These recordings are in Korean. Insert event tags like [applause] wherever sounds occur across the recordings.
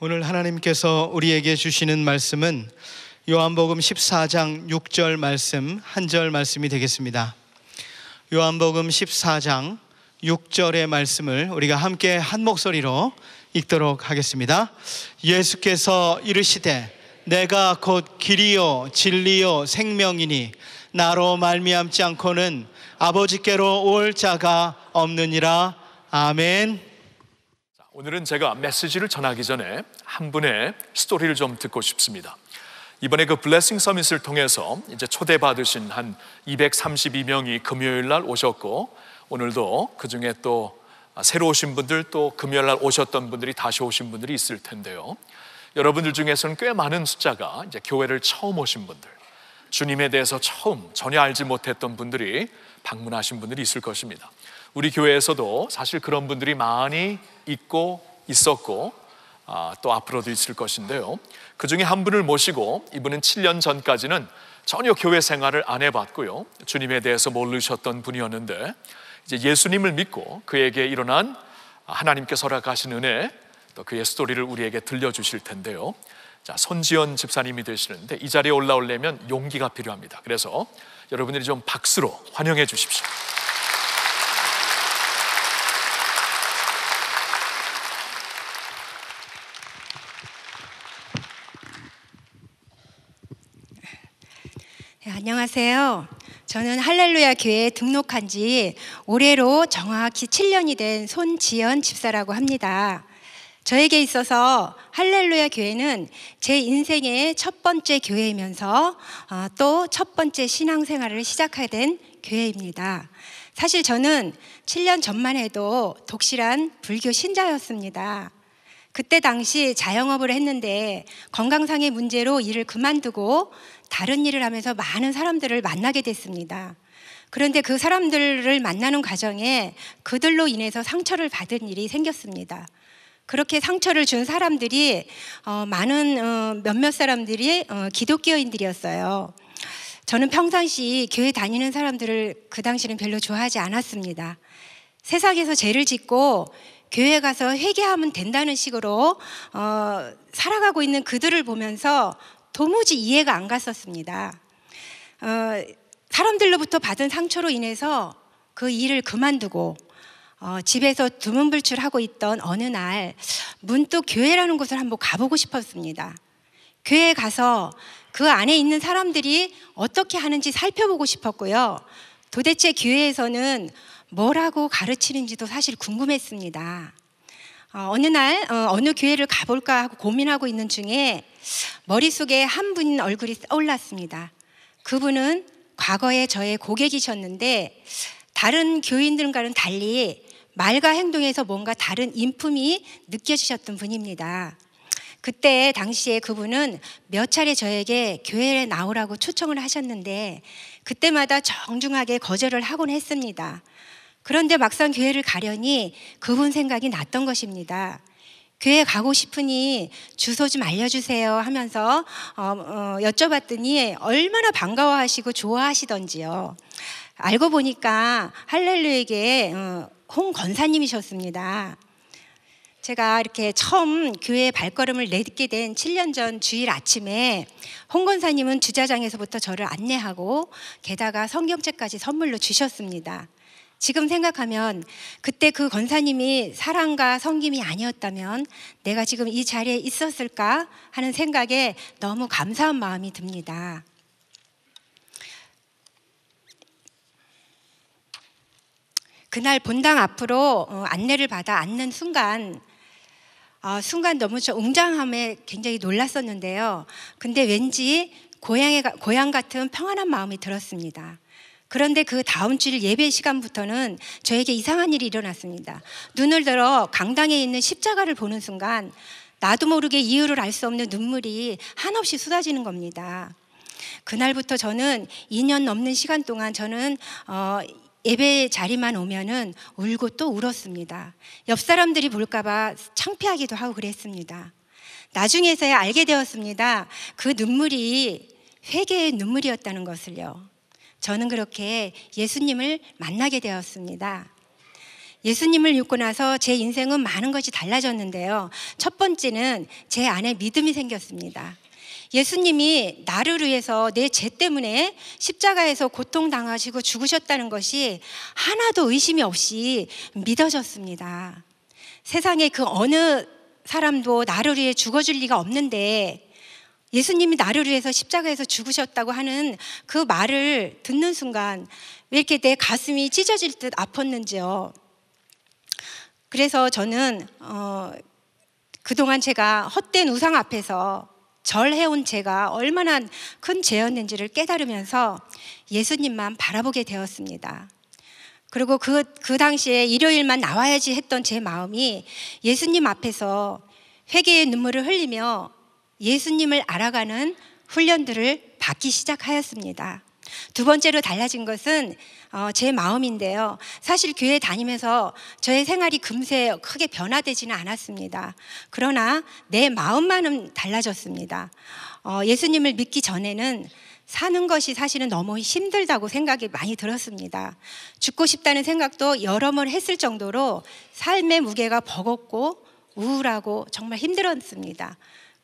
오늘 하나님께서 우리에게 주시는 말씀은 요한복음 14장 6절 말씀 한 절 말씀이 되겠습니다. 요한복음 14장 6절의 말씀을 우리가 함께 한 목소리로 읽도록 하겠습니다. 예수께서 이르시되 내가 곧 길이요 진리요 생명이니 나로 말미암지 않고는 아버지께로 올 자가 없느니라. 아멘. 오늘은 제가 메시지를 전하기 전에 한 분의 스토리를 좀 듣고 싶습니다. 이번에 그 블레싱 서밋을 통해서 이제 초대받으신 한 232명이 금요일 날 오셨고 오늘도 그 중에 또 새로 오신 분들 또 금요일 날 오셨던 분들이 다시 오신 분들이 있을 텐데요. 여러분들 중에서는 꽤 많은 숫자가 이제 교회를 처음 오신 분들, 주님에 대해서 처음 전혀 알지 못했던 분들이 방문하신 분들이 있을 것입니다. 우리 교회에서도 사실 그런 분들이 많이 있고 있었고 아, 또 앞으로도 있을 것인데요. 그 중에 한 분을 모시고 이분은 7년 전까지는 전혀 교회 생활을 안 해봤고요. 주님에 대해서 모르셨던 분이었는데 이제 예수님을 믿고 그에게 일어난 하나님께서 락하신 은혜 또 그의 스토리를 우리에게 들려주실 텐데요. 자, 손지연 집사님이 되시는데 이 자리에 올라오려면 용기가 필요합니다. 그래서 여러분들이 좀 박수로 환영해 주십시오. 안녕하세요. 저는 할렐루야 교회에 등록한 지 올해로 정확히 7년이 된 손지연 집사라고 합니다. 저에게 있어서 할렐루야 교회는 제 인생의 첫 번째 교회이면서 어, 또첫 번째 신앙생활을 시작하게 된 교회입니다. 사실 저는 7년 전만 해도 독실한 불교 신자였습니다. 그때 당시 자영업을 했는데 건강상의 문제로 일을 그만두고 다른 일을 하면서 많은 사람들을 만나게 됐습니다. 그런데 그 사람들을 만나는 과정에 그들로 인해서 상처를 받은 일이 생겼습니다. 그렇게 상처를 준 사람들이 어, 많은 어, 몇몇 사람들이 어, 기독교인들이었어요. 저는 평상시 교회 다니는 사람들을 그 당시는 별로 좋아하지 않았습니다. 세상에서 죄를 짓고 교회 가서 회개하면 된다는 식으로 어, 살아가고 있는 그들을 보면서 도무지 이해가 안 갔었습니다. 어, 사람들로부터 받은 상처로 인해서 그 일을 그만두고 어, 집에서 두문불출하고 있던 어느 날 문득 교회라는 곳을 한번 가보고 싶었습니다. 교회에 가서 그 안에 있는 사람들이 어떻게 하는지 살펴보고 싶었고요. 도대체 교회에서는 뭐라고 가르치는지도 사실 궁금했습니다. 어, 어느 날 어, 어느 교회를 가볼까 하고 고민하고 있는 중에 머릿속에 한분인 얼굴이 떠올랐습니다. 그분은 과거에 저의 고객이셨는데 다른 교인들과는 달리 말과 행동에서 뭔가 다른 인품이 느껴지셨던 분입니다. 그때 당시에 그분은 몇 차례 저에게 교회에 나오라고 초청을 하셨는데 그때마다 정중하게 거절을 하곤 했습니다. 그런데 막상 교회를 가려니 그분 생각이 났던 것입니다. 교회 가고 싶으니 주소 좀 알려주세요 하면서 어, 어, 여쭤봤더니 얼마나 반가워하시고 좋아하시던지요. 알고 보니까 할렐루에게 어, 홍 권사님이셨습니다. 제가 이렇게 처음 교회 발걸음을 내딛게 된 7년 전 주일 아침에 홍 권사님은 주자장에서부터 저를 안내하고 게다가 성경책까지 선물로 주셨습니다. 지금 생각하면 그때 그 권사님이 사랑과 성김이 아니었다면 내가 지금 이 자리에 있었을까 하는 생각에 너무 감사한 마음이 듭니다. 그날 본당 앞으로 어, 안내를 받아 앉는 순간 어, 순간 너무 저 웅장함에 굉장히 놀랐었는데요. 근데 왠지 고향에, 고향 같은 평안한 마음이 들었습니다. 그런데 그 다음 주일 예배 시간부터는 저에게 이상한 일이 일어났습니다. 눈을 들어 강당에 있는 십자가를 보는 순간 나도 모르게 이유를 알 수 없는 눈물이 한없이 쏟아지는 겁니다. 그날부터 저는 2년 넘는 시간 동안 저는 어, 예배 자리만 오면은 울고 또 울었습니다. 옆 사람들이 볼까봐 창피하기도 하고 그랬습니다. 나중에서야 알게 되었습니다. 그 눈물이 회개의 눈물이었다는 것을요. 저는 그렇게 예수님을 만나게 되었습니다. 예수님을 믿고 나서 제 인생은 많은 것이 달라졌는데요. 첫 번째는 제 안에 믿음이 생겼습니다. 예수님이 나를 위해서 내 죄 때문에 십자가에서 고통당하시고 죽으셨다는 것이 하나도 의심이 없이 믿어졌습니다. 세상에 그 어느 사람도 나를 위해 죽어줄 리가 없는데 예수님이 나를 위해서 십자가에서 죽으셨다고 하는 그 말을 듣는 순간 왜 이렇게 내 가슴이 찢어질 듯 아팠는지요. 그래서 저는 어, 그동안 제가 헛된 우상 앞에서 절해온 제가 얼마나 큰 죄였는지를 깨달으면서 예수님만 바라보게 되었습니다. 그리고 그, 그 당시에 일요일만 나와야지 했던 제 마음이 예수님 앞에서 회개의 눈물을 흘리며 예수님을 알아가는 훈련들을 받기 시작하였습니다. 두 번째로 달라진 것은 어, 제 마음인데요. 사실 교회 다니면서 저의 생활이 금세 크게 변화되지는 않았습니다. 그러나 내 마음만은 달라졌습니다. 어, 예수님을 믿기 전에는 사는 것이 사실은 너무 힘들다고 생각이 많이 들었습니다. 죽고 싶다는 생각도 여러 번 했을 정도로 삶의 무게가 버겁고 우울하고 정말 힘들었습니다.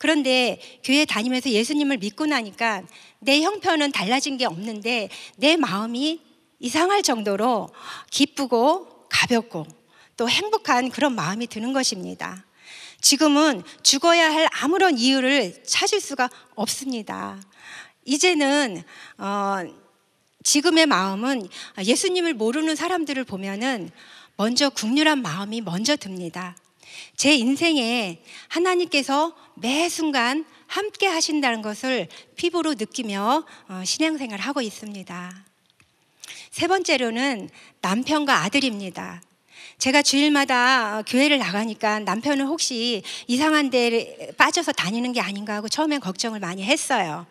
그런데 교회 다니면서 예수님을 믿고 나니까 내 형편은 달라진 게 없는데 내 마음이 이상할 정도로 기쁘고 가볍고 또 행복한 그런 마음이 드는 것입니다. 지금은 죽어야 할 아무런 이유를 찾을 수가 없습니다. 이제는 어, 지금의 마음은 예수님을 모르는 사람들을 보면은 먼저 국률한 마음이 먼저 듭니다. 제 인생에 하나님께서 매 순간 함께 하신다는 것을 피부로 느끼며 어, 신앙생활을 하고 있습니다. 세 번째로는 남편과 아들입니다. 제가 주일마다 교회를 나가니까 남편은 혹시 이상한 데 빠져서 다니는 게 아닌가 하고 처음엔 걱정을 많이 했어요.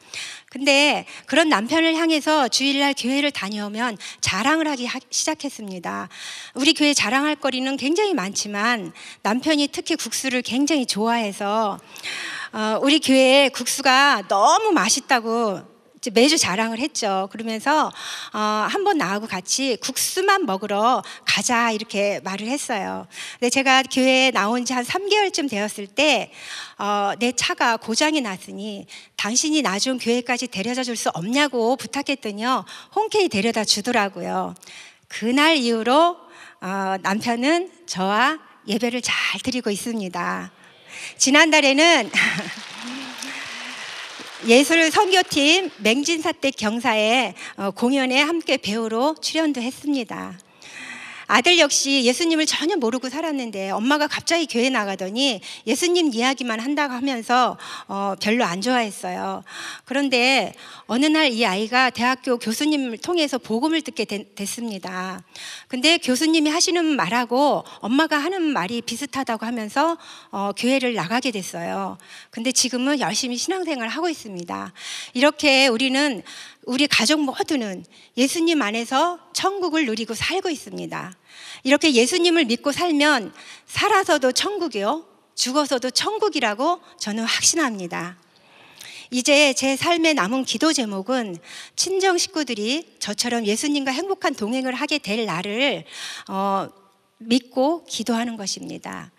근데 그런 남편을 향해서 주일날 교회를 다녀오면 자랑을 하기 시작했습니다. 우리 교회 자랑할 거리는 굉장히 많지만 남편이 특히 국수를 굉장히 좋아해서 어, 우리 교회에 국수가 너무 맛있다고 매주 자랑을 했죠. 그러면서 어, 한번 나하고 같이 국수만 먹으러 가자 이렇게 말을 했어요. 근데 제가 교회에 나온 지 한 3개월쯤 되었을 때내 어, 차가 고장이 났으니 당신이 나중 교회까지 데려다 줄 수 없냐고 부탁했더니요. 홍케이 데려다 주더라고요. 그날 이후로 어, 남편은 저와 예배를 잘 드리고 있습니다. 지난달에는 [laughs] 예술 선교팀 맹진사댁 경사의 어, 공연에 함께 배우로 출연도 했습니다. 아들 역시 예수님을 전혀 모르고 살았는데 엄마가 갑자기 교회 나가더니 예수님 이야기만 한다고 하면서 어, 별로 안 좋아했어요. 그런데 어느 날 이 아이가 대학교 교수님을 통해서 복음을 듣게 되, 됐습니다. 근데 교수님이 하시는 말하고 엄마가 하는 말이 비슷하다고 하면서 어, 교회를 나가게 됐어요. 근데 지금은 열심히 신앙생활을 하고 있습니다. 이렇게 우리는 우리 가족 모두는 예수님 안에서 천국을 누리고 살고 있습니다. 이렇게 예수님을 믿고 살면 살아서도 천국이요, 죽어서도 천국이라고 저는 확신합니다. 이제 제 삶에 남은 기도 제목은 친정 식구들이 저처럼 예수님과 행복한 동행을 하게 될 날을 어, 믿고 기도하는 것입니다.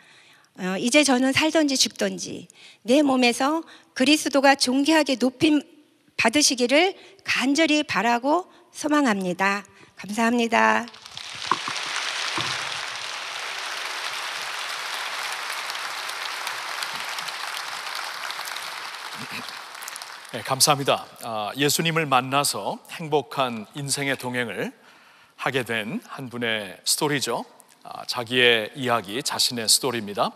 어, 이제 저는 살던지 죽던지 내 몸에서 그리스도가 존귀하게 높임 받으시기를 간절히 바라고 소망합니다. 감사합니다. 네, 감사합니다. 아, 예수님을 만나서 행복한 인생의 동행을 하게 된 한 분의 스토리죠. 아, 자기의 이야기, 자신의 스토리입니다.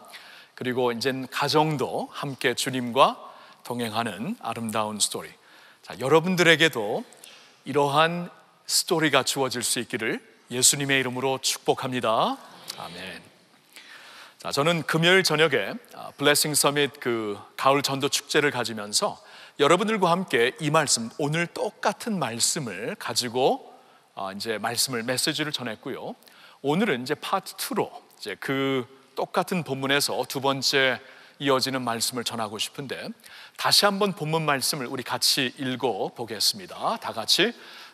그리고 이젠 가정도 함께 주님과 동행하는 아름다운 스토리. 자, 여러분들에게도 이러한 스토리가 주어질 수 있기를 예수님의 이름으로 축복합니다. 아멘. 자, 저는 금요일 저녁에 블레싱 아, 서밋 그 가을 전도 축제를 가지면서 여러분들과 함께 이 말씀 오늘 똑같은 말씀을 가지고 아, 이제 말씀을 메시지를 전했고요. 오늘은 이제 파트 2로 이제 그 똑같은 본문에서 두 번째 이어지는 말씀을 전하고 싶은데 다시 한번 본문 말씀을 우리 같이 읽어 보겠습니다. 다 같이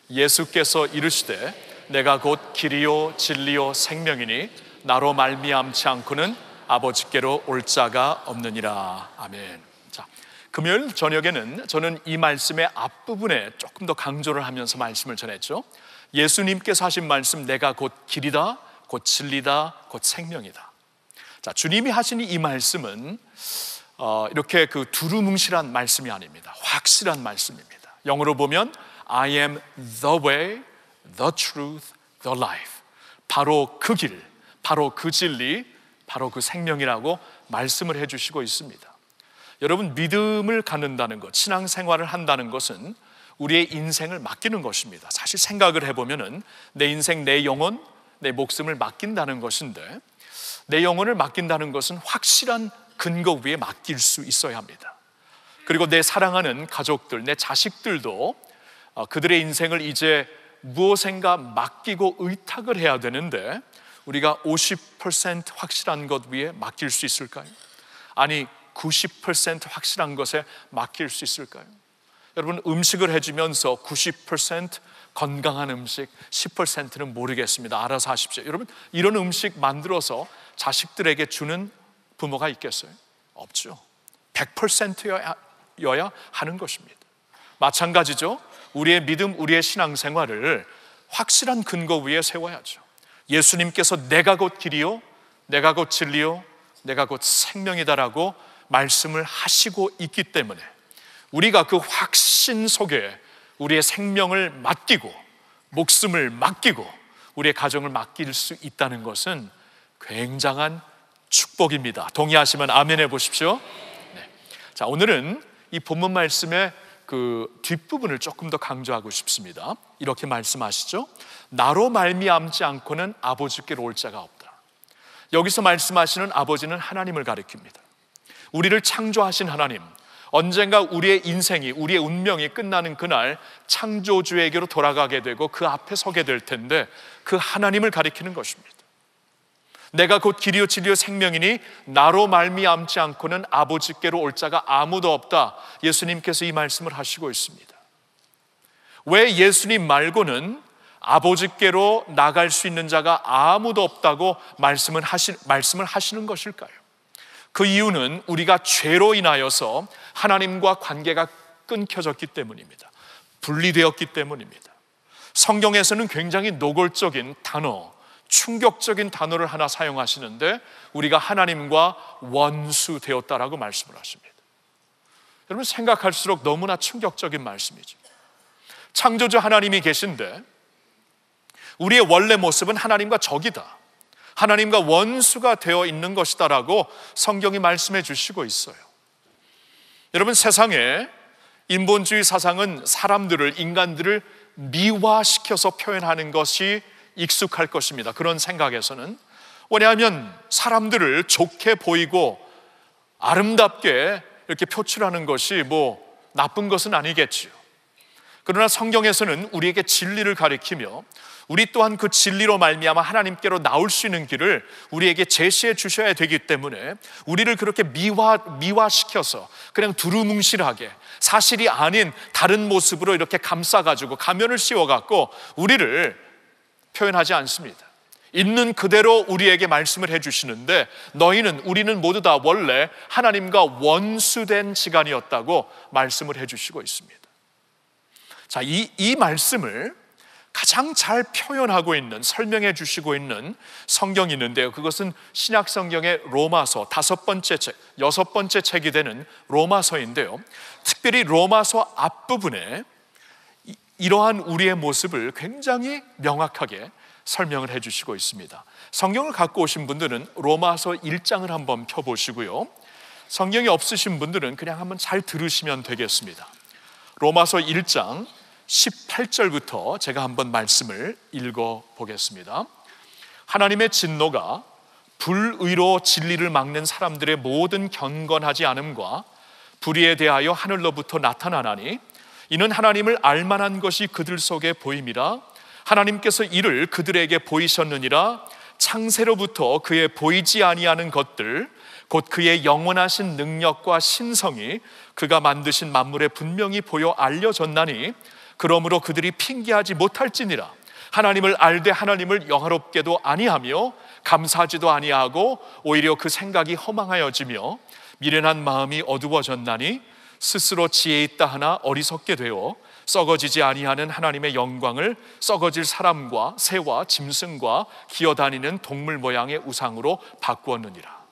예수께서 이르시되 내가 곧 길이요 진리요 생명이니 나로 말미암지 않고는 아버지께로 올 자가 없느니라. 아멘. 자, 금요일 저녁에는 저는 이 말씀의 앞부분에 조금 더 강조를 하면서 말씀을 전했죠. 예수님께서 하신 말씀 내가 곧 길이다, 곧 진리다, 곧 생명이다. 자, 주님이 하시니 이 말씀은 어, 이렇게 그 두루뭉실한 말씀이 아닙니다. 확실한 말씀입니다. 영어로 보면 I am the way, the truth, the life. 바로 그 길, 바로 그 진리, 바로 그 생명이라고 말씀을 해주시고 있습니다. 여러분, 믿음을 갖는다는 것, 신앙생활을 한다는 것은 우리의 인생을 맡기는 것입니다. 사실 생각을 해보면은 내 인생, 내 영혼, 내 목숨을 맡긴다는 것인데 내 영혼을 맡긴다는 것은 확실한 근거 위에 맡길 수 있어야 합니다. 그리고 내 사랑하는 가족들, 내 자식들도 어, 그들의 인생을 이제 무엇인가 맡기고 의탁을 해야 되는데 우리가 50% 확실한 것 위에 맡길 수 있을까요? 아니, 90% 확실한 것에 맡길 수 있을까요? 여러분, 음식을 해주면서 건강한 음식 10%는 모르겠습니다. 알아서 하십시오. 여러분, 이런 음식 만들어서 자식들에게 주는 부모가 있겠어요? 없죠. 100%여야 하는 것입니다. 마찬가지죠. 우리의 믿음, 우리의 신앙생활을 확실한 근거 위에 세워야죠. 예수님께서 내가 곧 길이요, 내가 곧 진리요, 내가 곧 생명이다라고 말씀을 하시고 있기 때문에 우리가 그 확신 속에 우리의 생명을 맡기고 목숨을 맡기고 우리의 가정을 맡길 수 있다는 것은 굉장한 축복입니다. 동의하시면 아멘 해 보십시오. 네. 자, 오늘은 이 본문 말씀의 그 뒷부분을 조금 더 강조하고 싶습니다. 이렇게 말씀하시죠. 나로 말미암지 않고는 아버지께로 올 자가 없다. 여기서 말씀하시는 아버지는 하나님을 가리킵니다. 우리를 창조하신 하나님, 언젠가 우리의 인생이, 우리의 운명이 끝나는 그날 창조주에게로 돌아가게 되고 그 앞에 서게 될 텐데 그 하나님을 가리키는 것입니다. 내가 곧 길이요 진리요 생명이니 나로 말미암지 않고는 아버지께로 올 자가 아무도 없다. 예수님께서 이 말씀을 하시고 있습니다. 왜 예수님 말고는 아버지께로 나갈 수 있는 자가 아무도 없다고 말씀을 하시 말씀을 하시는 것일까요? 그 이유는 우리가 죄로 인하여서 하나님과 관계가 끊겨졌기 때문입니다. 분리되었기 때문입니다. 성경에서는 굉장히 노골적인 단어, 충격적인 단어를 하나 사용하시는데 우리가 하나님과 원수 되었다라고 말씀을 하십니다. 여러분 생각할수록 너무나 충격적인 말씀이죠. 창조주 하나님이 계신데 우리의 원래 모습은 하나님과 적이다. 하나님과 원수가 되어 있는 것이다라고 성경이 말씀해 주시고 있어요. 여러분 세상에 인본주의 사상은 사람들을 인간들을 미화시켜서 표현하는 것이 익숙할 것입니다. 그런 생각에서는 왜냐하면 사람들을 좋게 보이고 아름답게 이렇게 표출하는 것이 뭐 나쁜 것은 아니겠지요. 그러나 성경에서는 우리에게 진리를 가리키며 우리 또한 그 진리로 말미암아 하나님께로 나올 수 있는 길을 우리에게 제시해 주셔야 되기 때문에 우리를 그렇게 미화 미화시켜서 그냥 두루뭉실하게 사실이 아닌 다른 모습으로 이렇게 감싸 가지고 가면을 씌워 갖고 우리를 표현하지 않습니다. 있는 그대로 우리에게 말씀을 해주시는데 너희는 우리는 모두 다 원래 하나님과 원수된 시간이었다고 말씀을 해주시고 있습니다. 자, 이, 이 말씀을 가장 잘 표현하고 있는 설명해 주시고 있는 성경이 있는데요. 그것은 신약 성경의 로마서 다섯 번째 책, 여섯 번째 책이 되는 로마서인데요. 특별히 로마서 앞부분에 이러한 우리의 모습을 굉장히 명확하게 설명을 해 주시고 있습니다. 성경을 갖고 오신 분들은 로마서 1장을 한번 펴 보시고요. 성경이 없으신 분들은 그냥 한번 잘 들으시면 되겠습니다. 로마서 1장 18절부터 제가 한번 말씀을 읽어 보겠습니다. 하나님의 진노가 불의로 진리를 막는 사람들의 모든 경건하지 않음과 불의에 대하여 하늘로부터 나타나나니 이는 하나님을 알만한 것이 그들 속에 보임이라 하나님께서 이를 그들에게 보이셨느니라 창세로부터 그의 보이지 아니하는 것들 곧 그의 영원하신 능력과 신성이 그가 만드신 만물에 분명히 보여 알려졌나니 그러므로 그들이 핑계하지 못할지니라 하나님을 알되 하나님을 영화롭게도 아니하며 감사하지도 아니하고 오히려 그 생각이 허망하여지며 미련한 마음이 어두워졌나니 스스로 지혜 있다 하나 어리석게 되어 썩어지지 아니하는 하나님의 영광을 썩어질 사람과 새와 짐승과 기어다니는 동물 모양의 우상으로 바꾸었느니라.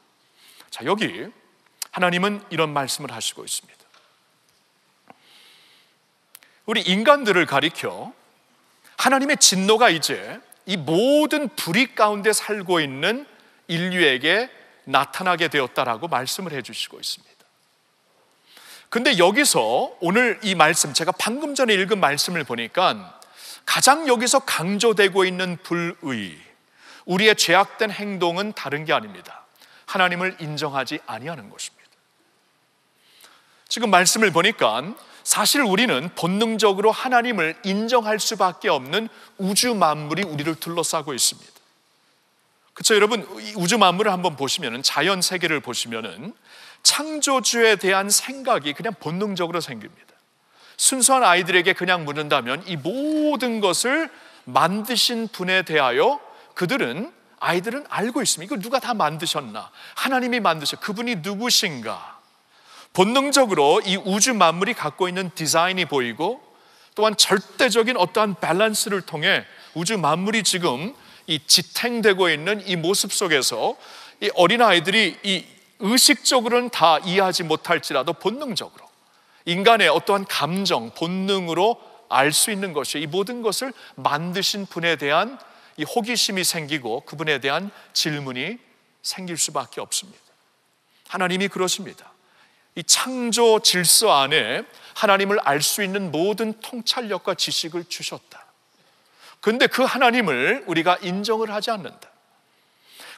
자, 여기 하나님은 이런 말씀을 하시고 있습니다. 우리 인간들을 가리켜 하나님의 진노가 이제 이 모든 불의 가운데 살고 있는 인류에게 나타나게 되었다라고 말씀을 해주시고 있습니다. 근데 여기서 오늘 이 말씀, 제가 방금 전에 읽은 말씀을 보니까 가장 여기서 강조되고 있는 불의, 우리의 죄악된 행동은 다른 게 아닙니다. 하나님을 인정하지 아니하는 것입니다. 지금 말씀을 보니까 사실 우리는 본능적으로 하나님을 인정할 수밖에 없는 우주 만물이 우리를 둘러싸고 있습니다. 그렇죠, 여러분 우주 만물을 한번 보시면 자연 세계를 보시면은 창조주에 대한 생각이 그냥 본능적으로 생깁니다. 순수한 아이들에게 그냥 묻는다면 이 모든 것을 만드신 분에 대하여 그들은 아이들은 알고 있습니다. 이걸 누가 다 만드셨나? 하나님이 만드셔. 그분이 누구신가? 본능적으로 이 우주 만물이 갖고 있는 디자인이 보이고 또한 절대적인 어떠한 밸런스를 통해 우주 만물이 지금 이 지탱되고 있는 이 모습 속에서 이 어린아이들이 이 의식적으로는 다 이해하지 못할지라도 본능적으로 인간의 어떠한 감정, 본능으로 알 수 있는 것이 이 모든 것을 만드신 분에 대한 이 호기심이 생기고 그분에 대한 질문이 생길 수밖에 없습니다. 하나님이 그러십니다. 이 창조 질서 안에 하나님을 알 수 있는 모든 통찰력과 지식을 주셨다. 근데 그 하나님을 우리가 인정을 하지 않는다.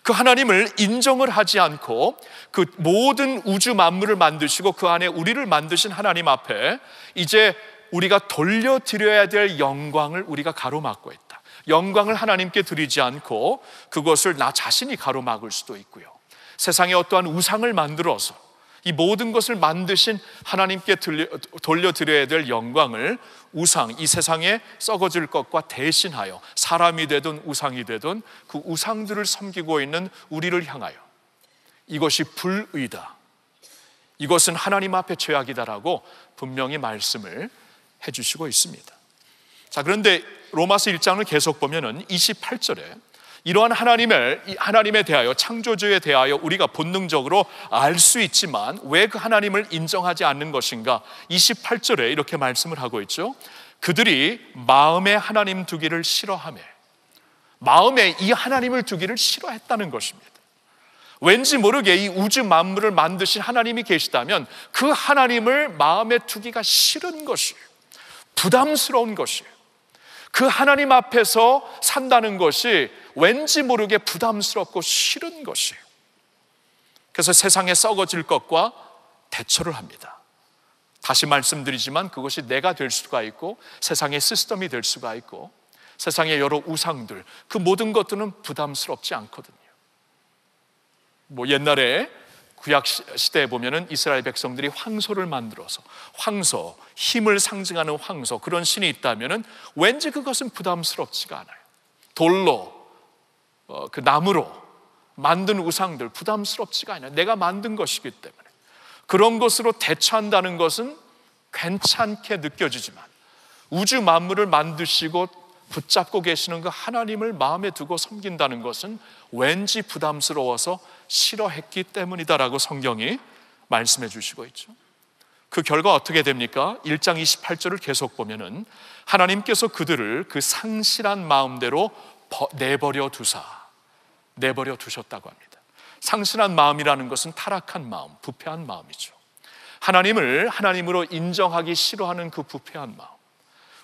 그 하나님을 인정을 하지 않고 그 모든 우주 만물을 만드시고 그 안에 우리를 만드신 하나님 앞에 이제 우리가 돌려드려야 될 영광을 우리가 가로막고 있다. 영광을 하나님께 드리지 않고 그것을 나 자신이 가로막을 수도 있고요. 세상에 어떠한 우상을 만들어서 이 모든 것을 만드신 하나님께 돌려드려야 될 영광을 우상, 이 세상에 썩어질 것과 대신하여 사람이 되든 우상이 되든 그 우상들을 섬기고 있는 우리를 향하여 이것이 불의다. 이것은 하나님 앞에 죄악이다라고 분명히 말씀을 해주시고 있습니다. 자, 그런데 로마서 1장을 계속 보면은 28절에 이러한 하나님을 하나님에 대하여 창조주에 대하여 우리가 본능적으로 알 수 있지만 왜 그 하나님을 인정하지 않는 것인가? 28절에 이렇게 말씀을 하고 있죠. 그들이 마음에 하나님 두기를 싫어하며 마음에 이 하나님을 두기를 싫어했다는 것입니다. 왠지 모르게 이 우주 만물을 만드신 하나님이 계시다면 그 하나님을 마음에 두기가 싫은 것이에요. 부담스러운 것이에요. 그 하나님 앞에서 산다는 것이 왠지 모르게 부담스럽고 싫은 것이에요. 그래서 세상에 썩어질 것과 대처를 합니다. 다시 말씀드리지만 그것이 내가 될 수가 있고 세상의 시스템이 될 수가 있고 세상의 여러 우상들 그 모든 것들은 부담스럽지 않거든요. 뭐 옛날에 구약 시대에 보면은 이스라엘 백성들이 황소를 만들어서 황소 힘을 상징하는 황소 그런 신이 있다면은 왠지 그것은 부담스럽지가 않아요. 돌로 어, 그 나무로 만든 우상들 부담스럽지가 않아요. 내가 만든 것이기 때문에. 그런 것으로 대처한다는 것은 괜찮게 느껴지지만 우주 만물을 만드시고 붙잡고 계시는 그 하나님을 마음에 두고 섬긴다는 것은 왠지 부담스러워서 싫어했기 때문이다라고 성경이 말씀해 주시고 있죠. 그 결과 어떻게 됩니까? 1장 28절을 계속 보면은 하나님께서 그들을 그 상실한 마음대로 내버려 두사 내버려 두셨다고 합니다. 상신한 마음이라는 것은 타락한 마음, 부패한 마음이죠. 하나님을 하나님으로 인정하기 싫어하는 그 부패한 마음.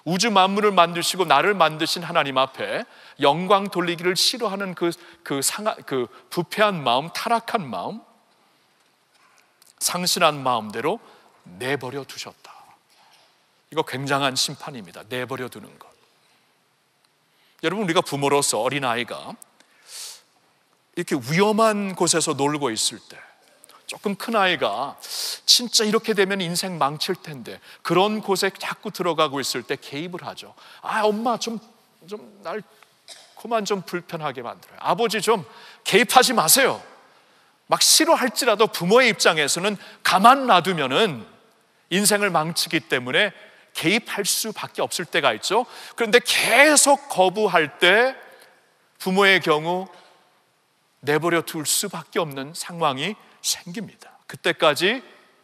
우주 만물을 만드시고 나를 만드신 하나님 앞에 영광 돌리기를 싫어하는 그, 그, 상하, 그 부패한 마음, 타락한 마음, 상신한 마음대로 내버려 두셨다. 이거 굉장한 심판입니다. 내버려 두는 것. 여러분 우리가 부모로서 어린아이가 이렇게 위험한 곳에서 놀고 있을 때 조금 큰 아이가 진짜 이렇게 되면 인생 망칠 텐데 그런 곳에 자꾸 들어가고 있을 때 개입을 하죠. 아 엄마 좀 좀날 그만 좀 불편하게 만들어요. 아버지 좀 개입하지 마세요. 막 싫어할지라도 부모의 입장에서는 가만 놔두면은 인생을 망치기 때문에 개입할 수밖에 없을 때가 있죠. 그런데 계속 거부할 때 부모의 경우 내버려 둘 수밖에 없는 상황이 생깁니다. 그때까지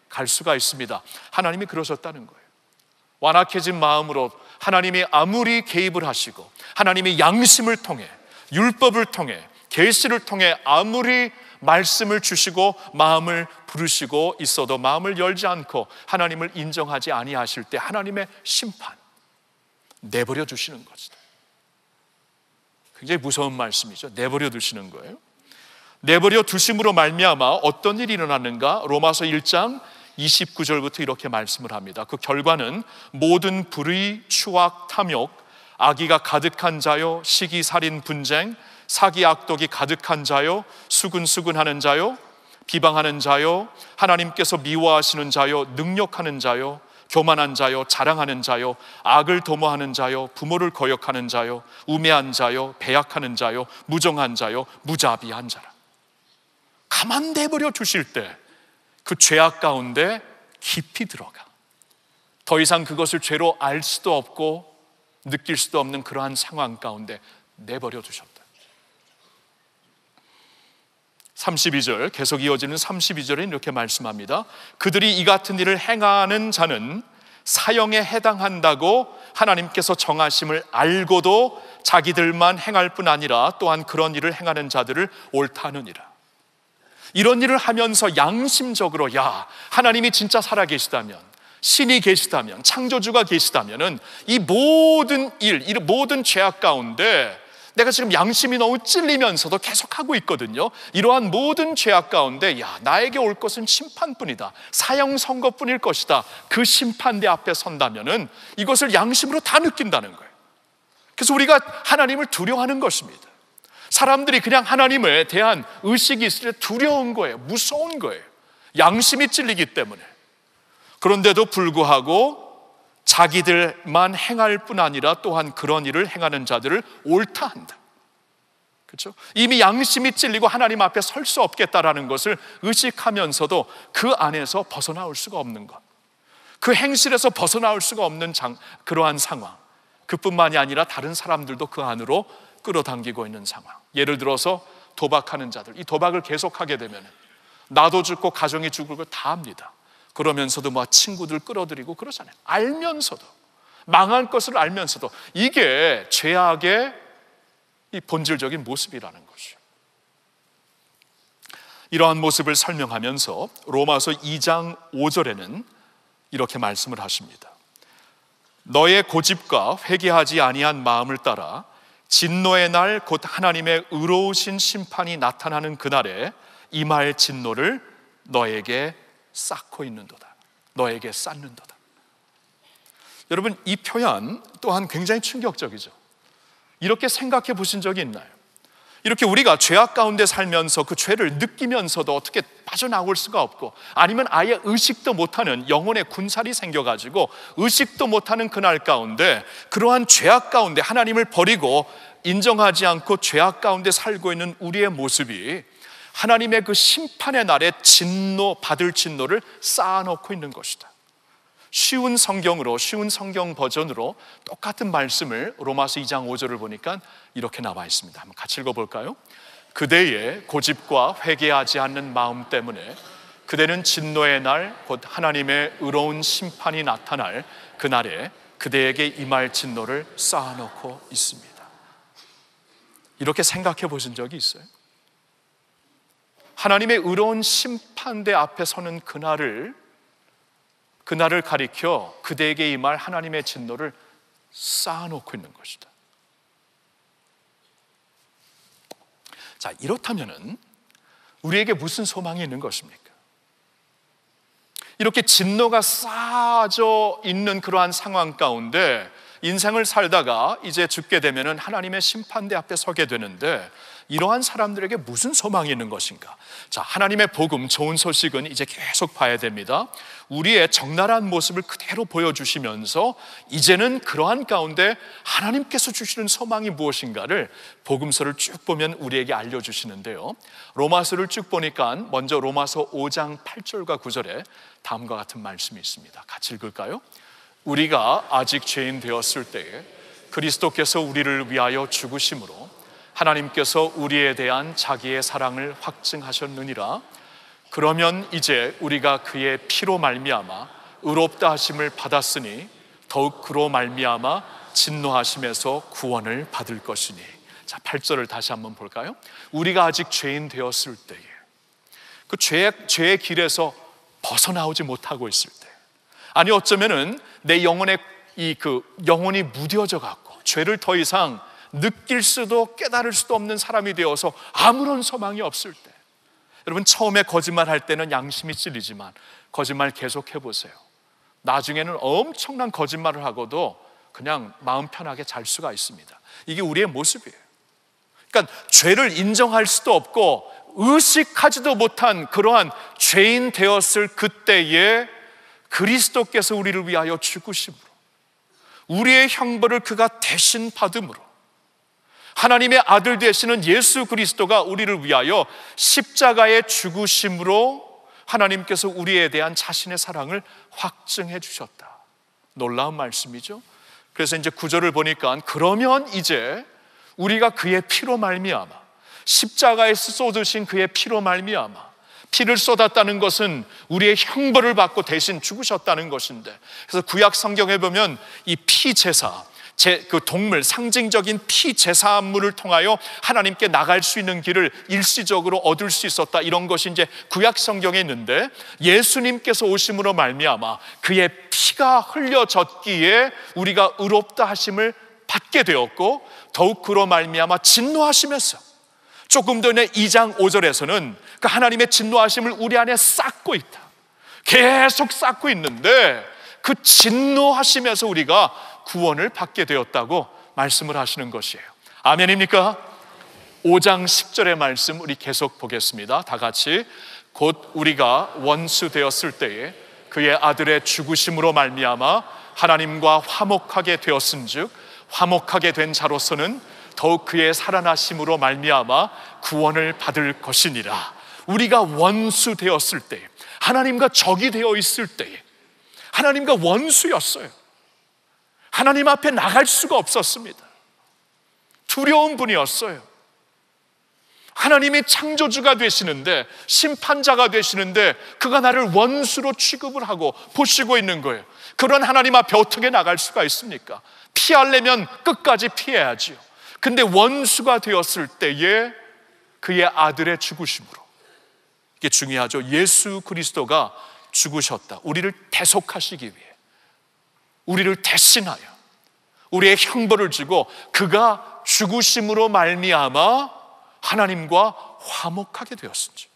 갈 수가 있습니다. 하나님이 그러셨다는 거예요. 완악해진 마음으로 하나님이 아무리 개입을 하시고 하나님이 양심을 통해 율법을 통해 계시를 통해 아무리 말씀을 주시고 마음을 부르시고 있어도 마음을 열지 않고 하나님을 인정하지 아니하실 때 하나님의 심판 내버려 두시는 거죠. 굉장히 무서운 말씀이죠. 내버려 두시는 거예요. 내버려 두심으로 말미암아 어떤 일이 일어났는가? 로마서 1장 29절부터 이렇게 말씀을 합니다. 그 결과는 모든 불의, 추악, 탐욕, 악의가 가득한 자요, 시기, 살인, 분쟁, 사기 악독이 가득한 자요, 수근수근하는 자요, 비방하는 자요, 하나님께서 미워하시는 자요, 능력하는 자요, 교만한 자요, 자랑하는 자요, 악을 도모하는 자요, 부모를 거역하는 자요, 우매한 자요, 배약하는 자요, 무정한 자요, 무자비한 자라. 가만내버려 주실 때 그 죄악 가운데 깊이 들어가. 더 이상 그것을 죄로 알 수도 없고 느낄 수도 없는 그러한 상황 가운데 내버려 두셨다. 32절 계속 이어지는 32절에 이렇게 말씀합니다. 그들이 이 같은 일을 행하는 자는 사형에 해당한다고 하나님께서 정하심을 알고도 자기들만 행할 뿐 아니라 또한 그런 일을 행하는 자들을 옳다느니라. 이런 일을 하면서 양심적으로 야 하나님이 진짜 살아계시다면 신이 계시다면 창조주가 계시다면이 모든 일, 이 모든 죄악 가운데 내가 지금 양심이 너무 찔리면서도 계속하고 있거든요. 이러한 모든 죄악 가운데 야, 나에게 올 것은 심판뿐이다. 사형 선고뿐일 것이다. 그 심판대 앞에 선다면은 이것을 양심으로 다 느낀다는 거예요. 그래서 우리가 하나님을 두려워하는 것입니다. 사람들이 그냥 하나님에 대한 의식이 있을 때 두려운 거예요. 무서운 거예요. 양심이 찔리기 때문에. 그런데도 불구하고 자기들만 행할 뿐 아니라 또한 그런 일을 행하는 자들을 옳다 한다. 그렇죠? 이미 양심이 찔리고 하나님 앞에 설 수 없겠다라는 것을 의식하면서도 그 안에서 벗어나올 수가 없는 것. 그 행실에서 벗어나올 수가 없는 장, 그러한 상황. 그뿐만이 아니라 다른 사람들도 그 안으로 끌어당기고 있는 상황. 예를 들어서 도박하는 자들. 이 도박을 계속하게 되면 나도 죽고 가정이 죽을 걸다 합니다. 그러면서도 막 친구들 끌어들이고 그러잖아요. 알면서도 망할 것을 알면서도 이게 죄악의 이 본질적인 모습이라는 것이죠. 이러한 모습을 설명하면서 로마서 2장 5절에는 이렇게 말씀을 하십니다. 너의 고집과 회개하지 아니한 마음을 따라 진노의 날 곧 하나님의 의로우신 심판이 나타나는 그날에 이 말 진노를 너에게 쌓고 있는도다. 너에게 쌓는도다. 여러분, 이 표현 또한 굉장히 충격적이죠. 이렇게 생각해 보신 적이 있나요? 이렇게 우리가 죄악 가운데 살면서 그 죄를 느끼면서도 어떻게 빠져나올 수가 없고 아니면 아예 의식도 못하는 영혼의 군살이 생겨가지고 의식도 못하는 그날 가운데 그러한 죄악 가운데 하나님을 버리고 인정하지 않고 죄악 가운데 살고 있는 우리의 모습이 하나님의 그 심판의 날에 진노, 받을 진노를 쌓아놓고 있는 것이다. 쉬운 성경으로, 쉬운 성경 버전으로 똑같은 말씀을 로마서 2장 5절을 보니까 이렇게 나와 있습니다. 한번 같이 읽어볼까요? 그대의 고집과 회개하지 않는 마음 때문에 그대는 진노의 날, 곧 하나님의 의로운 심판이 나타날 그날에 그대에게 임할 진노를 쌓아놓고 있습니다. 이렇게 생각해 보신 적이 있어요? 하나님의 의로운 심판대 앞에 서는 그날을 그날을 가리켜 그대에게 이 말 하나님의 진노를 쌓아놓고 있는 것이다. 자, 이렇다면은 우리에게 무슨 소망이 있는 것입니까? 이렇게 진노가 쌓아져 있는 그러한 상황 가운데 인생을 살다가 이제 죽게 되면은 하나님의 심판대 앞에 서게 되는데 이러한 사람들에게 무슨 소망이 있는 것인가? 자, 하나님의 복음, 좋은 소식은 이제 계속 봐야 됩니다. 우리의 적나라한 모습을 그대로 보여주시면서 이제는 그러한 가운데 하나님께서 주시는 소망이 무엇인가를 복음서를 쭉 보면 우리에게 알려주시는데요. 로마서를 쭉 보니까 먼저 로마서 5장 8절과 9절에 다음과 같은 말씀이 있습니다. 같이 읽을까요? 우리가 아직 죄인 되었을 때에 그리스도께서 우리를 위하여 죽으심으로 하나님께서 우리에 대한 자기의 사랑을 확증하셨느니라. 그러면 이제 우리가 그의 피로 말미암아 의롭다 하심을 받았으니 더욱 그로 말미암아 진노하심에서 구원을 받을 것이니. 자, 8절을 다시 한번 볼까요? 우리가 아직 죄인 되었을 때에 그 죄, 죄의 길에서 벗어나오지 못하고 있을 때 아니 어쩌면은 내 영혼의 이 그 영혼이 무뎌져 갖고 죄를 더 이상 느낄 수도 깨달을 수도 없는 사람이 되어서 아무런 소망이 없을 때 여러분 처음에 거짓말 할 때는 양심이 찔리지만 거짓말 계속해 보세요. 나중에는 엄청난 거짓말을 하고도 그냥 마음 편하게 잘 수가 있습니다. 이게 우리의 모습이에요. 그러니까 죄를 인정할 수도 없고 의식하지도 못한 그러한 죄인 되었을 그때에 그리스도께서 우리를 위하여 죽으심으로 우리의 형벌을 그가 대신 받음으로 하나님의 아들 되시는 예수 그리스도가 우리를 위하여 십자가의 죽으심으로 하나님께서 우리에 대한 자신의 사랑을 확증해 주셨다. 놀라운 말씀이죠. 그래서 이제 구절을 보니까 그러면 이제 우리가 그의 피로 말미암아 십자가에 쏟으신 그의 피로 말미암아 피를 쏟았다는 것은 우리의 형벌을 받고 대신 죽으셨다는 것인데 그래서 구약 성경에 보면 이 피 제사 제, 그 동물 상징적인 피 제사물을 통하여 하나님께 나갈 수 있는 길을 일시적으로 얻을 수 있었다 이런 것이 이제 구약 성경에 있는데 예수님께서 오심으로 말미암아 그의 피가 흘려졌기에 우리가 의롭다 하심을 받게 되었고 더욱 그로 말미암아 진노하시면서 조금 전에 2장 5절에서는 그 하나님의 진노하심을 우리 안에 쌓고 있다. 계속 쌓고 있는데 그 진노하시면서 우리가 구원을 받게 되었다고 말씀을 하시는 것이에요. 아멘입니까? 5장 10절의 말씀 우리 계속 보겠습니다. 다 같이 곧 우리가 원수 되었을 때에 그의 아들의 죽으심으로 말미암아 하나님과 화목하게 되었은즉 화목하게 된 자로서는 더욱 그의 살아나심으로 말미암아 구원을 받을 것이니라. 우리가 원수 되었을 때 하나님과 적이 되어 있을 때 하나님과 원수였어요. 하나님 앞에 나갈 수가 없었습니다. 두려운 분이었어요. 하나님이 창조주가 되시는데 심판자가 되시는데 그가 나를 원수로 취급을 하고 보시고 있는 거예요. 그런 하나님 앞에 어떻게 나갈 수가 있습니까? 피하려면 끝까지 피해야지요. 근데 원수가 되었을 때에 그의 아들의 죽으심으로 이게 중요하죠. 예수 그리스도가 죽으셨다. 우리를 대속하시기 위해. 우리를 대신하여 우리의 형벌을 지고 그가 죽으심으로 말미암아 하나님과 화목하게 되었은지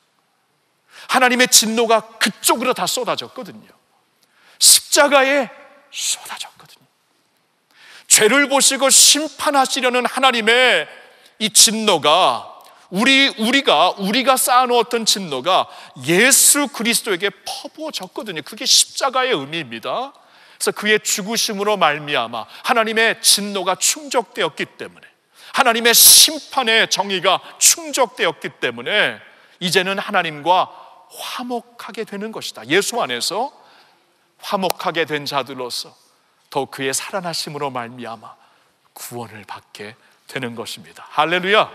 하나님의 진노가 그쪽으로 다 쏟아졌거든요. 십자가에 쏟아졌거든요. 죄를 보시고 심판하시려는 하나님의 이 진노가 우리 우리가 우리가 쌓아놓았던 진노가 예수 그리스도에게 퍼부어졌거든요. 그게 십자가의 의미입니다. 그래서 그의 죽으심으로 말미암아 하나님의 진노가 충족되었기 때문에 하나님의 심판의 정의가 충족되었기 때문에 이제는 하나님과 화목하게 되는 것이다. 예수 안에서 화목하게 된 자들로서 더 그의 살아나심으로 말미암아 구원을 받게 되는 것입니다. 할렐루야.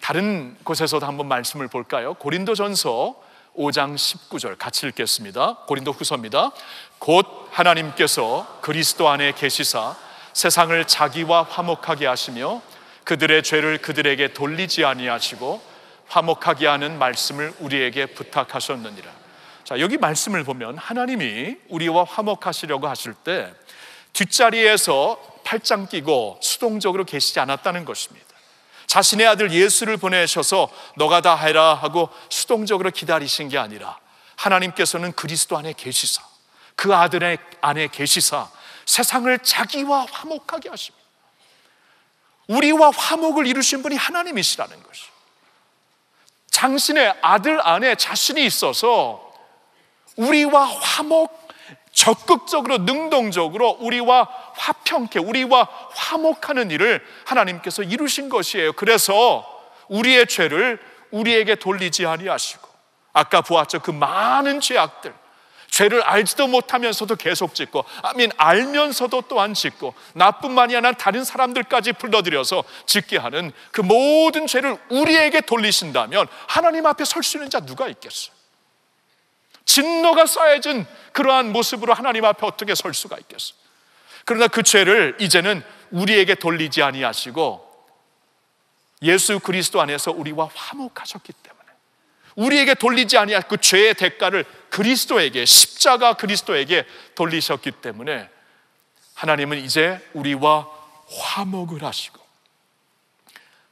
다른 곳에서도 한번 말씀을 볼까요? 고린도전서 5장 19절 같이 읽겠습니다. 고린도 후서입니다. 곧 하나님께서 그리스도 안에 계시사 세상을 자기와 화목하게 하시며 그들의 죄를 그들에게 돌리지 아니하시고 화목하게 하는 말씀을 우리에게 부탁하셨느니라. 자, 여기 말씀을 보면 하나님이 우리와 화목하시려고 하실 때 뒷자리에서 팔짱 끼고 수동적으로 계시지 않았다는 것입니다. 자신의 아들 예수를 보내셔서 너가 다 해라 하고 수동적으로 기다리신 게 아니라 하나님께서는 그리스도 안에 계시사 그 아들 안에 계시사 세상을 자기와 화목하게 하십니다. 우리와 화목을 이루신 분이 하나님이시라는 것이. 당신의 아들 안에 자신이 있어서 우리와 화목 적극적으로 능동적으로 우리와 화평케 우리와 화목하는 일을 하나님께서 이루신 것이에요. 그래서 우리의 죄를 우리에게 돌리지 아니하시고 아까 보았죠. 그 많은 죄악들 죄를 알지도 못하면서도 계속 짓고 아민 알면서도 또한 짓고 나뿐만이 아니라 다른 사람들까지 불러들여서 짓게 하는 그 모든 죄를 우리에게 돌리신다면 하나님 앞에 설 수 있는 자 누가 있겠어요? 진노가 쌓여진 그러한 모습으로 하나님 앞에 어떻게 설 수가 있겠어? 그러나 그 죄를 이제는 우리에게 돌리지 아니하시고 예수 그리스도 안에서 우리와 화목하셨기 때문에 우리에게 돌리지 아니하 그 죄의 대가를 그리스도에게 십자가 그리스도에게 돌리셨기 때문에 하나님은 이제 우리와 화목을 하시고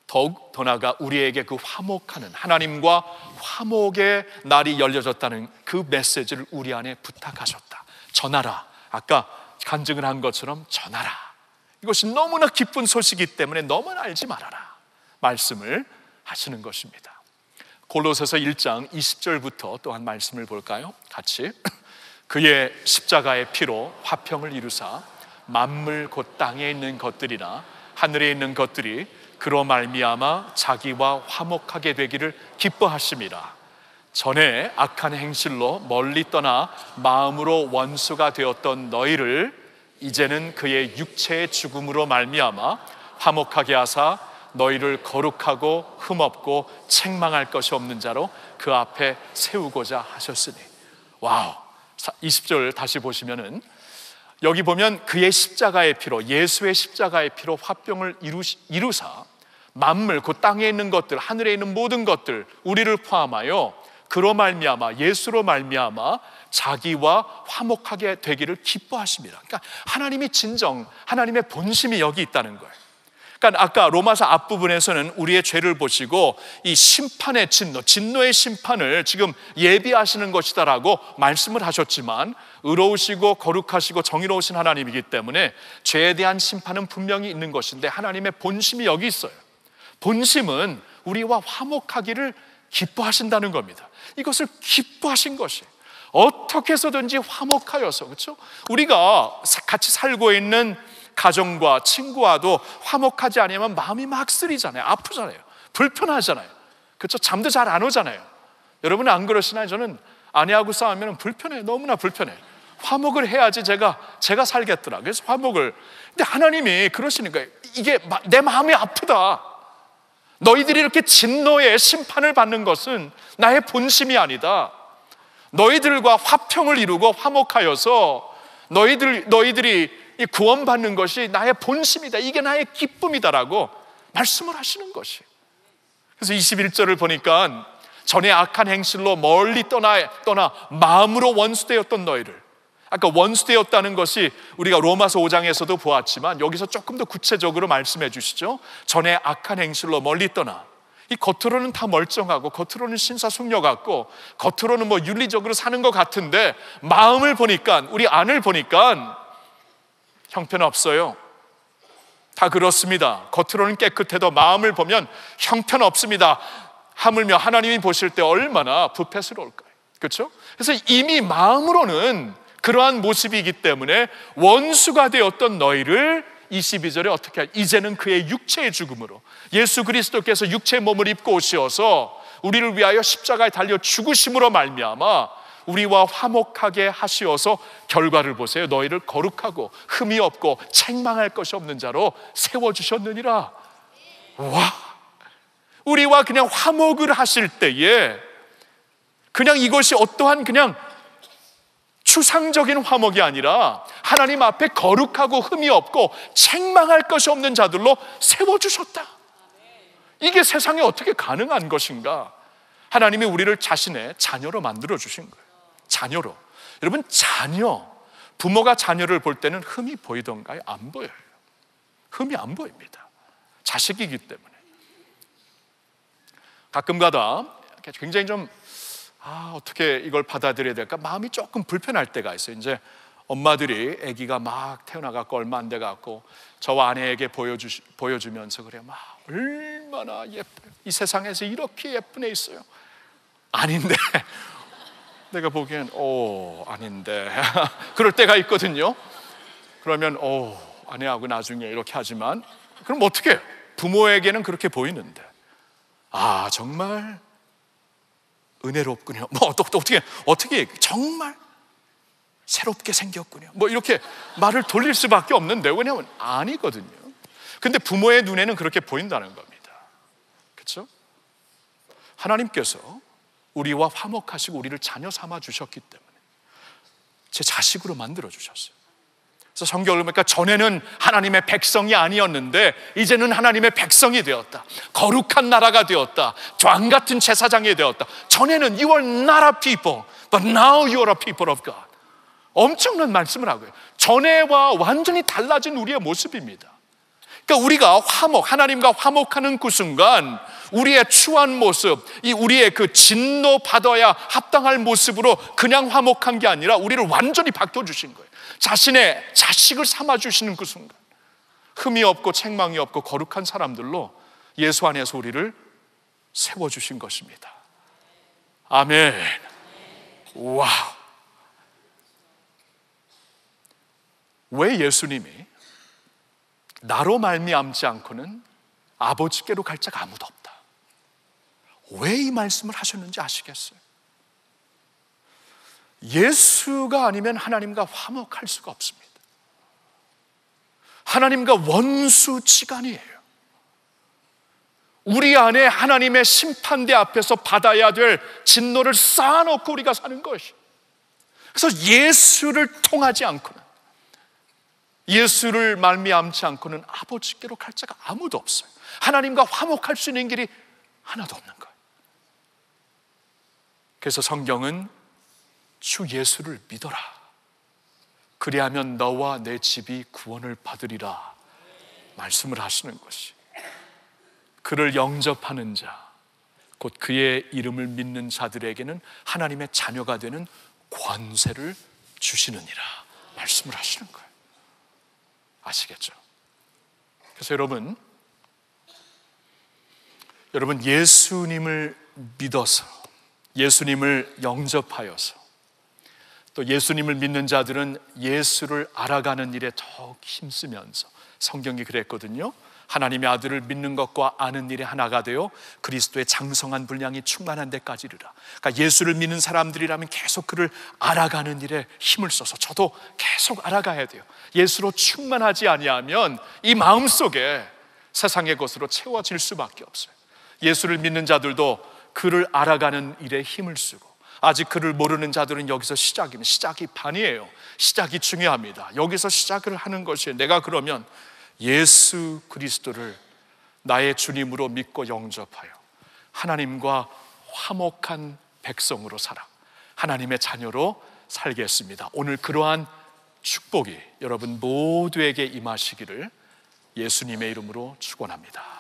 더욱 더 나아가 우리에게 그 화목하는 하나님과 화목의 날이 열려졌다는 그 메시지를 우리 안에 부탁하셨다. 전하라. 아까 간증을 한 것처럼 전하라. 이것이 너무나 기쁜 소식이기 때문에 너만 알지 말아라. 말씀을 하시는 것입니다. 골로새서 1장 20절부터 또한 말씀을 볼까요? 같이. [clears throat] 그의 십자가의 피로 화평을 이루사 만물 곧 땅에 있는 것들이나 하늘에 있는 것들이 그로 말미암아 자기와 화목하게 되기를 기뻐하십니다. 전에 악한 행실로 멀리 떠나 마음으로 원수가 되었던 너희를 이제는 그의 육체의 죽음으로 말미암아 화목하게 하사 너희를 거룩하고 흠없고 책망할 것이 없는 자로 그 앞에 세우고자 하셨으니 와우 20절 다시 보시면은 여기 보면 그의 십자가의 피로 예수의 십자가의 피로 화병을 이루, 사 만물 그 땅에 있는 것들 하늘에 있는 모든 것들 우리를 포함하여 그로 말미암아 예수로 말미암아 자기와 화목하게 되기를 기뻐하십니다. 그러니까 하나님이 진정 하나님의 본심이 여기 있다는 거예요. 그러니까 아까 로마서 앞부분에서는 우리의 죄를 보시고 이 심판의 진노, 진노의 심판을 지금 예비하시는 것이다라고 말씀을 하셨지만 의로우시고 거룩하시고 정의로우신 하나님이기 때문에 죄에 대한 심판은 분명히 있는 것인데 하나님의 본심이 여기 있어요. 본심은 우리와 화목하기를 기뻐하신다는 겁니다. 이것을 기뻐하신 것이 어떻게 해서든지 화목하여서 그렇죠? 우리가 같이 살고 있는 가정과 친구와도 화목하지 않으면 마음이 막 쓰리잖아요. 아프잖아요. 불편하잖아요. 그렇죠? 잠도 잘 안 오잖아요. 여러분 안 그러시나요? 저는 아내하고 싸우면 불편해. 너무나 불편해. 화목을 해야지 제가 제가 살겠더라. 그래서 화목을. 근데 하나님이 그러시니까 이게 내 마음이 아프다. 너희들이 이렇게 진노의 심판을 받는 것은 나의 본심이 아니다. 너희들과 화평을 이루고 화목하여서 너희들 너희들이 구원받는 것이 나의 본심이다. 이게 나의 기쁨이다라고 말씀을 하시는 것이. 그래서 21절을 보니까 전에 악한 행실로 멀리 떠나, 떠나 마음으로 원수되었던 너희를. 아까 원수되었다는 것이 우리가 로마서 5장에서도 보았지만 여기서 조금 더 구체적으로 말씀해 주시죠. 전에 악한 행실로 멀리 떠나. 이 겉으로는 다 멀쩡하고 겉으로는 신사숙녀 같고 겉으로는 뭐 윤리적으로 사는 것 같은데 마음을 보니까 우리 안을 보니까 형편없어요. 다 그렇습니다. 겉으로는 깨끗해도 마음을 보면 형편없습니다. 하물며 하나님이 보실 때 얼마나 부패스러울까요? 그렇죠? 그래서 이미 마음으로는 그러한 모습이기 때문에 원수가 되었던 너희를 22절에 어떻게 할? 이제는 그의 육체의 죽음으로 예수 그리스도께서 육체의 몸을 입고 오시어서 우리를 위하여 십자가에 달려 죽으심으로 말미암아 우리와 화목하게 하시어서 결과를 보세요. 너희를 거룩하고 흠이 없고 책망할 것이 없는 자로 세워주셨느니라. 와! 우리와 그냥 화목을 하실 때에 그냥 이것이 어떠한 그냥 추상적인 화목이 아니라 하나님 앞에 거룩하고 흠이 없고 책망할 것이 없는 자들로 세워주셨다. 이게 세상에 어떻게 가능한 것인가? 하나님이 우리를 자신의 자녀로 만들어 주신 거예요. 자녀로. 여러분, 자녀, 부모가 자녀를 볼 때는 흠이 보이던가요? 안 보여요. 흠이 안 보입니다. 자식이기 때문에. 가끔 가다 굉장히 좀, 아, 어떻게 이걸 받아들여야 될까? 마음이 조금 불편할 때가 있어요. 이제 엄마들이 아기가 막 태어나갖고 얼마 안 돼갖고 저와 아내에게 보여주, 보여주면서 그래. 막 얼마나 예쁜이 세상에서 이렇게 예쁜 애 있어요. 아닌데 내가 보기엔 오 아닌데 [laughs] 그럴 때가 있거든요. 그러면 오 아니하고 나중에 이렇게 하지만 그럼 어떻게 부모에게는 그렇게 보이는데 아 정말 은혜롭군요. 뭐 어떻게 어떻게 어떻게 정말 새롭게 생겼군요. 뭐 이렇게 말을 돌릴 수밖에 없는데 왜냐하면 아니거든요. 근데 부모의 눈에는 그렇게 보인다는 겁니다. 그렇죠? 하나님께서 우리와 화목하시고 우리를 자녀 삼아 주셨기 때문에 제 자식으로 만들어 주셨어요. 그래서 성경을 보니까 그러니까 전에는 하나님의 백성이 아니었는데 이제는 하나님의 백성이 되었다. 거룩한 나라가 되었다. 왕 같은 제사장이 되었다. 전에는 you w r e not a people, but now you are a people of God. 엄청난 말씀을 하고요. 전에와 완전히 달라진 우리의 모습입니다. 그러니까 우리가 화목, 하나님과 화목하는 그 순간 우리의 추한 모습, 이 우리의 그 진노 받아야 합당할 모습으로 그냥 화목한 게 아니라 우리를 완전히 바뀌어 주신 거예요. 자신의 자식을 삼아 주시는 그 순간 흠이 없고 책망이 없고 거룩한 사람들로 예수 안에서 우리를 세워 주신 것입니다. 아멘. 와. 왜 예수님이 나로 말미암지 않고는 아버지께로 갈 자가 아무도 없다. 왜이 말씀을 하셨는지 아시겠어요? 예수가 아니면 하나님과 화목할 수가 없습니다. 하나님과 원수지간이에요. 우리 안에 하나님의 심판대 앞에서 받아야 될 진노를 쌓아놓고 우리가 사는 것이. 그래서 예수를 통하지 않고는 예수를 말미암지 않고는 아버지께로 갈 자가 아무도 없어요. 하나님과 화목할 수 있는 길이 하나도 없는 그래서 성경은 주 예수를 믿어라. 그리하면 너와 내 집이 구원을 받으리라. 말씀을 하시는 것이. 그를 영접하는 자, 곧 그의 이름을 믿는 자들에게는 하나님의 자녀가 되는 권세를 주시느니라. 말씀을 하시는 거예요. 아시겠죠? 그래서 여러분, 여러분 예수님을 믿어서 예수님을 영접하여서 또 예수님을 믿는 자들은 예수를 알아가는 일에 더욱 힘쓰면서 성경이 그랬거든요. 하나님의 아들을 믿는 것과 아는 일의 하나가 되어 그리스도의 장성한 분량이 충만한 데까지 이르라. 그러니까 예수를 믿는 사람들이라면 계속 그를 알아가는 일에 힘을 써서 저도 계속 알아가야 돼요. 예수로 충만하지 아니하면 이 마음속에 세상의 것으로 채워질 수밖에 없어요. 예수를 믿는 자들도 그를 알아가는 일에 힘을 쓰고 아직 그를 모르는 자들은 여기서 시작입니다. 시작이 반이에요. 시작이 중요합니다. 여기서 시작을 하는 것이 내가 그러면 예수 그리스도를 나의 주님으로 믿고 영접하여 하나님과 화목한 백성으로 살아 하나님의 자녀로 살겠습니다. 오늘 그러한 축복이 여러분 모두에게 임하시기를 예수님의 이름으로 축원합니다.